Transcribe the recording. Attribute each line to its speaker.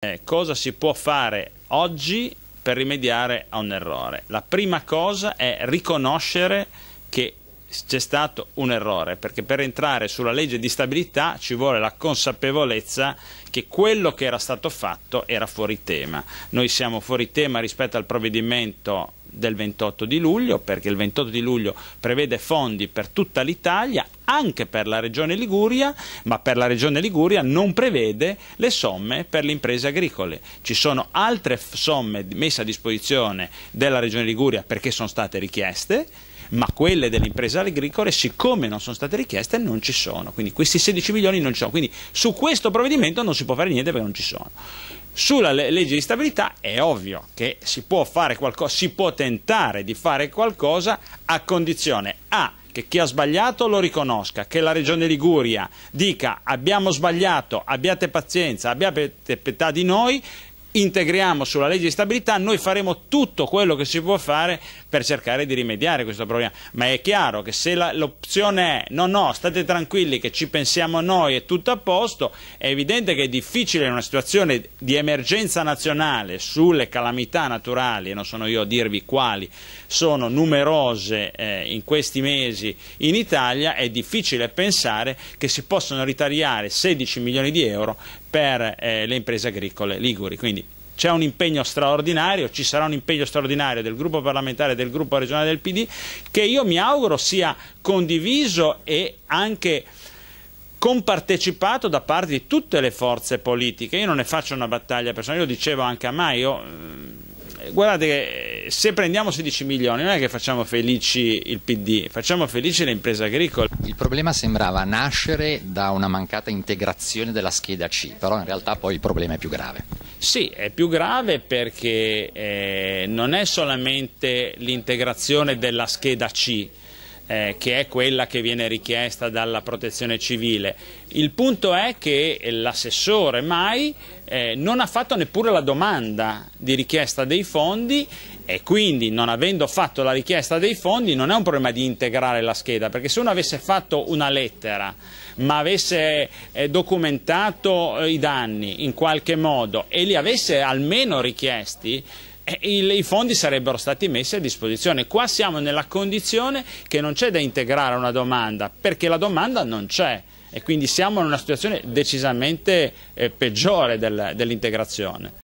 Speaker 1: Eh, cosa si può fare oggi per rimediare a un errore? La prima cosa è riconoscere che c'è stato un errore, perché per entrare sulla legge di stabilità ci vuole la consapevolezza che quello che era stato fatto era fuori tema. Noi siamo fuori tema rispetto al provvedimento del 28 di luglio, perché il 28 di luglio prevede fondi per tutta l'Italia, anche per la Regione Liguria, ma per la Regione Liguria non prevede le somme per le imprese agricole. Ci sono altre somme messe a disposizione della Regione Liguria perché sono state richieste, ma quelle delle imprese agricole, siccome non sono state richieste, non ci sono. Quindi questi 16 milioni non ci sono. Quindi su questo provvedimento non si può fare niente perché non ci sono. Sulla legge di stabilità è ovvio che si può, fare qualcosa, si può tentare di fare qualcosa a condizione A che chi ha sbagliato lo riconosca, che la regione Liguria dica abbiamo sbagliato, abbiate pazienza, abbiate pietà di noi integriamo sulla legge di stabilità, noi faremo tutto quello che si può fare per cercare di rimediare questo problema. Ma è chiaro che se l'opzione è no, no, state tranquilli che ci pensiamo noi e tutto a posto, è evidente che è difficile in una situazione di emergenza nazionale sulle calamità naturali, e non sono io a dirvi quali, sono numerose eh, in questi mesi in Italia, è difficile pensare che si possano ritagliare 16 milioni di euro per eh, le imprese agricole liguri. Quindi c'è un impegno straordinario, ci sarà un impegno straordinario del gruppo parlamentare e del gruppo regionale del PD che io mi auguro sia condiviso e anche compartecipato da parte di tutte le forze politiche. Io non ne faccio una battaglia personale, io dicevo anche a Maio, eh, guardate che eh, se prendiamo 16 milioni non è che facciamo felici il PD, facciamo felici le imprese agricole. Il problema sembrava nascere da una mancata integrazione della scheda C, però in realtà poi il problema è più grave. Sì, è più grave perché eh, non è solamente l'integrazione della scheda C, eh, che è quella che viene richiesta dalla protezione civile. Il punto è che l'assessore mai eh, non ha fatto neppure la domanda di richiesta dei fondi e quindi non avendo fatto la richiesta dei fondi non è un problema di integrare la scheda perché se uno avesse fatto una lettera ma avesse eh, documentato eh, i danni in qualche modo e li avesse almeno richiesti il, i fondi sarebbero stati messi a disposizione. Qua siamo nella condizione che non c'è da integrare una domanda, perché la domanda non c'è e quindi siamo in una situazione decisamente eh, peggiore del, dell'integrazione.